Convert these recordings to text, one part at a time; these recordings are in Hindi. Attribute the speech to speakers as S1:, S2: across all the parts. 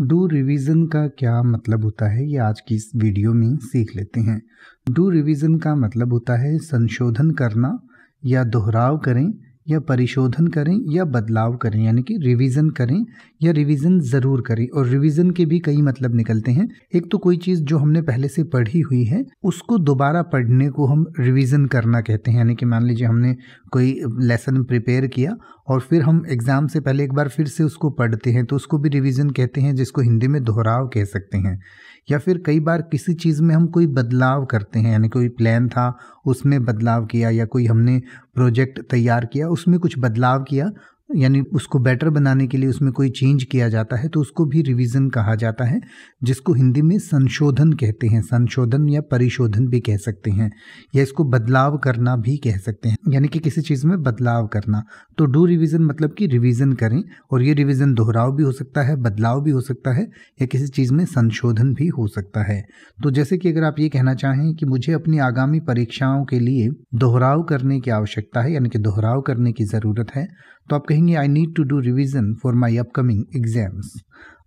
S1: डू रिवीजन का क्या मतलब होता है ये आज की इस वीडियो में सीख लेते हैं डू रिवीजन का मतलब होता है संशोधन करना या दोहराव करें या परिशोधन करें या बदलाव करें यानी कि रिवीजन करें या रिवीजन ज़रूर करें और रिवीजन के भी कई मतलब निकलते हैं एक तो कोई चीज़ जो हमने पहले से पढ़ी हुई है उसको दोबारा पढ़ने को हम रिवीजन करना कहते हैं यानी कि मान लीजिए हमने कोई लेसन प्रिपेयर किया और फिर हम एग्ज़ाम से पहले एक बार फिर से उसको पढ़ते हैं तो उसको भी रिवीजन कहते हैं जिसको हिंदी में दोहराव कह सकते हैं या फिर कई बार किसी चीज़ में हम कोई बदलाव करते हैं यानी कोई प्लान था उसमें बदलाव किया या कोई हमने प्रोजेक्ट तैयार किया उसमें कुछ बदलाव किया यानी उसको बेटर बनाने के लिए उसमें कोई चेंज किया जाता है तो उसको भी रिवीजन कहा जाता है जिसको हिंदी में संशोधन कहते हैं संशोधन या परिशोधन भी कह सकते हैं या इसको बदलाव करना भी कह सकते हैं यानी कि किसी चीज़ में बदलाव करना तो डू रिवीजन मतलब कि रिवीजन करें और ये रिवीजन दोहराव भी हो सकता है बदलाव भी हो सकता है या किसी चीज़ में संशोधन भी हो सकता है तो जैसे कि अगर आप ये कहना चाहें कि मुझे अपनी आगामी परीक्षाओं के लिए दोहराव करने की आवश्यकता है यानी कि दोहराव करने की ज़रूरत है तो आप कहीं कहेंगे I need to do revision for my upcoming exams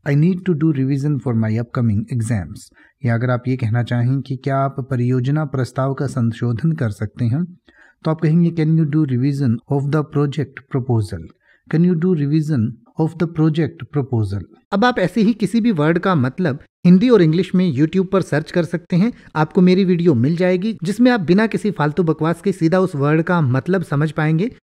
S1: I need to do revision for my upcoming exams या अगर आप ये कहना चाहें कि क्या आप परियोजना प्रस्ताव का संशोधन कर सकते हैं तो आप कहेंगे can you do revision of the project proposal can you do revision of the project proposal अब आप ऐसे ही किसी भी वर्ड का मतलब हिंदी और इंग्लिश में YouTube पर सर्च कर सकते हैं आपको मेरी वीडियो मिल जाएगी जिसमें आप बिना किसी फालतू बकवास के सीधा उस वर्ड का मतलब समझ पाएंगे